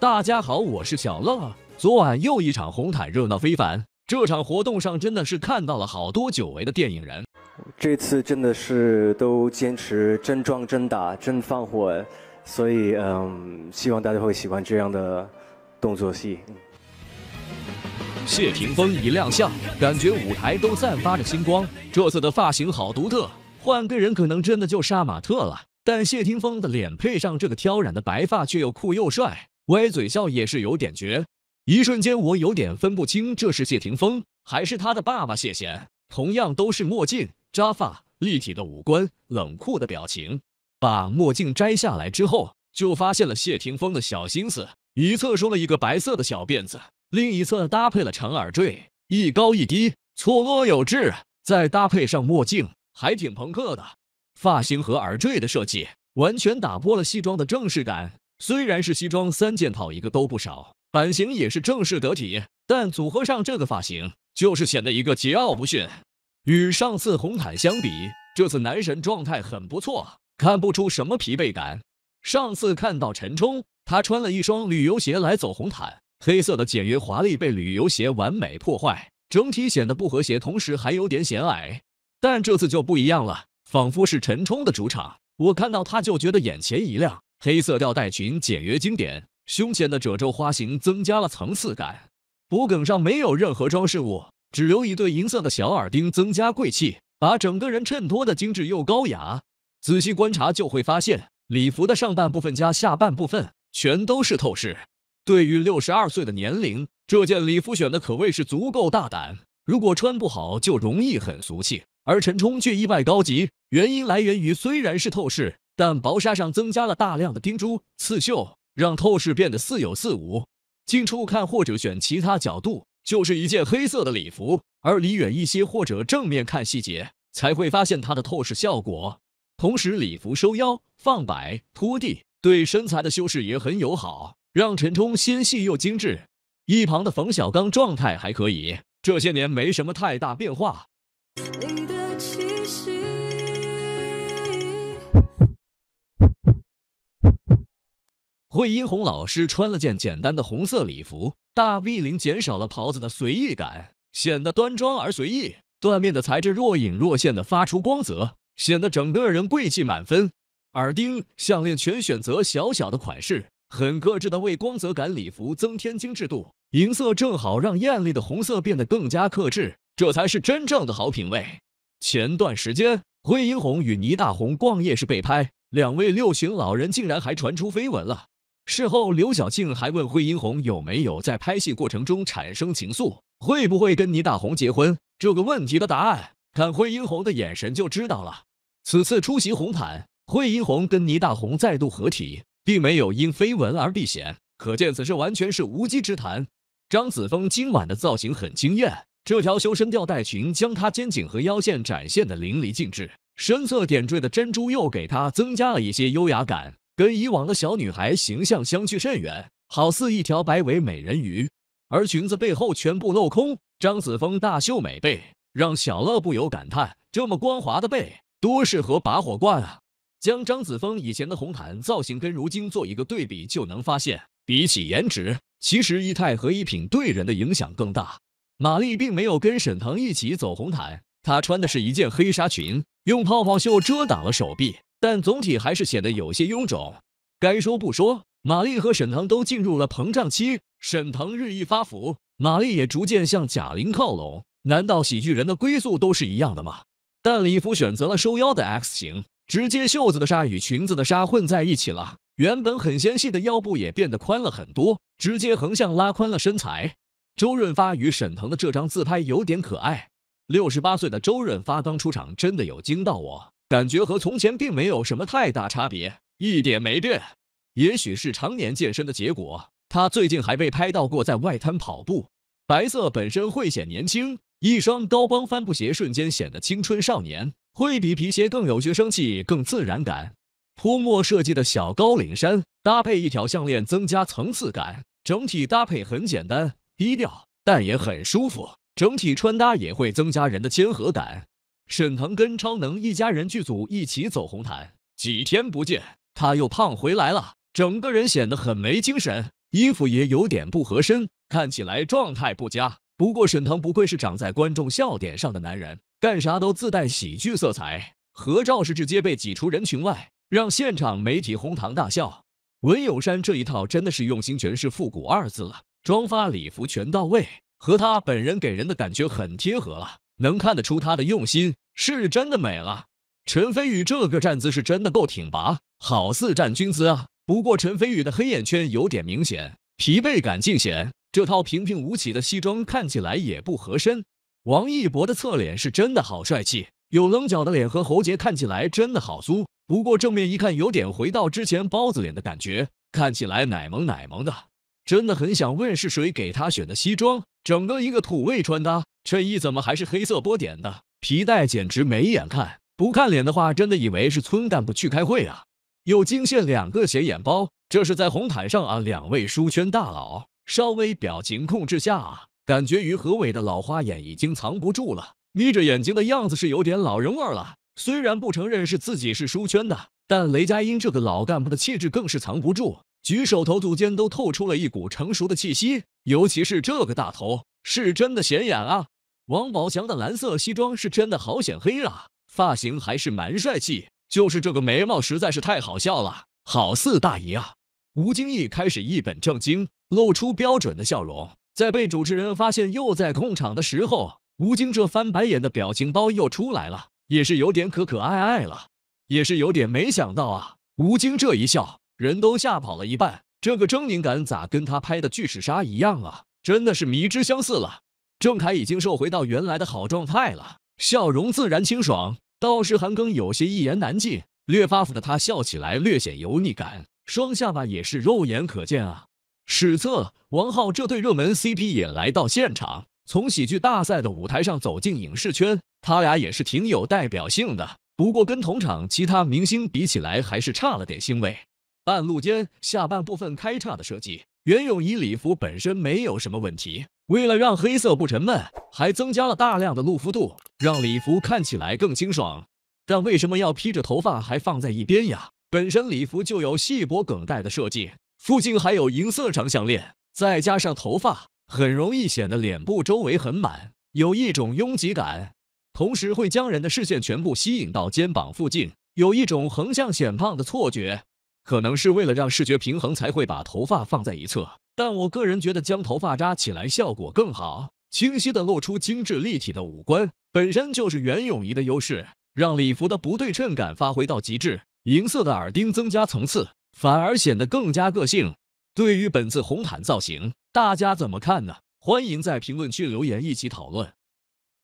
大家好，我是小乐。昨晚又一场红毯热闹非凡，这场活动上真的是看到了好多久违的电影人。这次真的是都坚持真装真打真放火，所以嗯，希望大家会喜欢这样的动作戏。谢霆锋一亮相，感觉舞台都散发着星光。这次的发型好独特，换个人可能真的就杀马特了，但谢霆锋的脸配上这个挑染的白发，却又酷又帅。歪嘴笑也是有点绝，一瞬间我有点分不清这是谢霆锋还是他的爸爸谢贤，同样都是墨镜、扎发、立体的五官、冷酷的表情。把墨镜摘下来之后，就发现了谢霆锋的小心思：一侧梳了一个白色的小辫子，另一侧搭配了长耳坠，一高一低，错落有致。再搭配上墨镜，还挺朋克的。发型和耳坠的设计完全打破了西装的正式感。虽然是西装三件套，一个都不少，版型也是正式得体，但组合上这个发型就是显得一个桀骜不驯。与上次红毯相比，这次男神状态很不错，看不出什么疲惫感。上次看到陈冲，他穿了一双旅游鞋来走红毯，黑色的简约华丽被旅游鞋完美破坏，整体显得不和谐，同时还有点显矮。但这次就不一样了，仿佛是陈冲的主场，我看到他就觉得眼前一亮。黑色吊带裙简约经典，胸前的褶皱花型增加了层次感，脖梗上没有任何装饰物，只留一对银色的小耳钉，增加贵气，把整个人衬托的精致又高雅。仔细观察就会发现，礼服的上半部分加下半部分全都是透视。对于六十二岁的年龄，这件礼服选的可谓是足够大胆，如果穿不好就容易很俗气，而陈冲却意外高级，原因来源于虽然是透视。但薄纱上增加了大量的钉珠刺绣，让透视变得似有似无。近处看或者选其他角度，就是一件黑色的礼服；而离远一些或者正面看细节，才会发现它的透视效果。同时，礼服收腰、放摆、拖地，对身材的修饰也很友好，让陈冲纤细又精致。一旁的冯小刚状态还可以，这些年没什么太大变化。你的惠英红老师穿了件简单的红色礼服，大 V 领减少了袍子的随意感，显得端庄而随意。缎面的材质若隐若现的发出光泽，显得整个人贵气满分。耳钉、项链全选择小小的款式，很克制的为光泽感礼服增添精致度。银色正好让艳丽的红色变得更加克制，这才是真正的好品味。前段时间，惠英红与倪大红逛夜市被拍。两位六旬老人竟然还传出绯闻了。事后，刘晓庆还问惠英红有没有在拍戏过程中产生情愫，会不会跟倪大红结婚？这个问题的答案，看惠英红的眼神就知道了。此次出席红毯，惠英红跟倪大红再度合体，并没有因绯闻而避嫌，可见此事完全是无稽之谈。张子枫今晚的造型很惊艳，这条修身吊带裙将她肩颈和腰线展现的淋漓尽致。深色点缀的珍珠又给她增加了一些优雅感，跟以往的小女孩形象相去甚远，好似一条白尾美人鱼。而裙子背后全部镂空，张子枫大秀美背，让小乐不由感叹：这么光滑的背，多适合拔火罐啊！将张子枫以前的红毯造型跟如今做一个对比，就能发现，比起颜值，其实仪态和衣品对人的影响更大。玛丽并没有跟沈腾一起走红毯。她穿的是一件黑纱裙，用泡泡袖遮挡了手臂，但总体还是显得有些臃肿。该说不说，玛丽和沈腾都进入了膨胀期，沈腾日益发福，玛丽也逐渐向贾玲靠拢。难道喜剧人的归宿都是一样的吗？但礼服选择了收腰的 X 型，直接袖子的纱与裙子的纱混在一起了，原本很纤细的腰部也变得宽了很多，直接横向拉宽了身材。周润发与沈腾的这张自拍有点可爱。六十八岁的周润发刚出场，真的有惊到我，感觉和从前并没有什么太大差别，一点没变。也许是常年健身的结果，他最近还被拍到过在外滩跑步。白色本身会显年轻，一双高帮帆布鞋瞬间显得青春少年，会比皮鞋更有学生气，更自然感。泼墨设计的小高领衫，搭配一条项链增加层次感，整体搭配很简单低调，但也很舒服。整体穿搭也会增加人的亲和感。沈腾跟《超能一家人》剧组一起走红毯，几天不见他又胖回来了，整个人显得很没精神，衣服也有点不合身，看起来状态不佳。不过沈腾不愧是长在观众笑点上的男人，干啥都自带喜剧色彩。合照时直接被挤出人群外，让现场媒体哄堂大笑。文友山这一套真的是用心诠释“复古”二字了，妆发礼服全到位。和他本人给人的感觉很贴合了，能看得出他的用心是真的美了。陈飞宇这个站姿是真的够挺拔，好似站军姿啊。不过陈飞宇的黑眼圈有点明显，疲惫感尽显。这套平平无奇的西装看起来也不合身。王一博的侧脸是真的好帅气，有棱角的脸和喉结看起来真的好粗。不过正面一看有点回到之前包子脸的感觉，看起来奶萌奶萌的，真的很想问是谁给他选的西装。整个一个土味穿搭，衬衣怎么还是黑色波点的？皮带简直没眼看！不看脸的话，真的以为是村干部去开会啊！又惊现两个显眼包，这是在红毯上啊！两位书圈大佬，稍微表情控制下啊，感觉于和伟的老花眼已经藏不住了，眯着眼睛的样子是有点老人味了。虽然不承认是自己是书圈的，但雷佳音这个老干部的气质更是藏不住。举手投足间都透出了一股成熟的气息，尤其是这个大头是真的显眼啊！王宝强的蓝色西装是真的好显黑啊，发型还是蛮帅气，就是这个眉毛实在是太好笑了，好似大爷啊！吴京一开始一本正经，露出标准的笑容，在被主持人发现又在控场的时候，吴京这翻白眼的表情包又出来了，也是有点可可爱爱了，也是有点没想到啊！吴京这一笑。人都吓跑了一半，这个狰狞感咋跟他拍的巨齿鲨一样啊？真的是迷之相似了。郑恺已经瘦回到原来的好状态了，笑容自然清爽。倒是韩庚有些一言难尽，略发福的他笑起来略显油腻感，双下巴也是肉眼可见啊。史册，王浩这对热门 CP 也来到现场，从喜剧大赛的舞台上走进影视圈，他俩也是挺有代表性的。不过跟同场其他明星比起来，还是差了点腥味。半露肩下半部分开叉的设计，袁咏仪礼服本身没有什么问题。为了让黑色不沉闷，还增加了大量的露肤度，让礼服看起来更清爽。但为什么要披着头发还放在一边呀？本身礼服就有细脖梗带的设计，附近还有银色长项链，再加上头发，很容易显得脸部周围很满，有一种拥挤感，同时会将人的视线全部吸引到肩膀附近，有一种横向显胖的错觉。可能是为了让视觉平衡，才会把头发放在一侧。但我个人觉得将头发扎起来效果更好，清晰的露出精致立体的五官，本身就是袁咏仪的优势，让礼服的不对称感发挥到极致。银色的耳钉增加层次，反而显得更加个性。对于本次红毯造型，大家怎么看呢？欢迎在评论区留言一起讨论。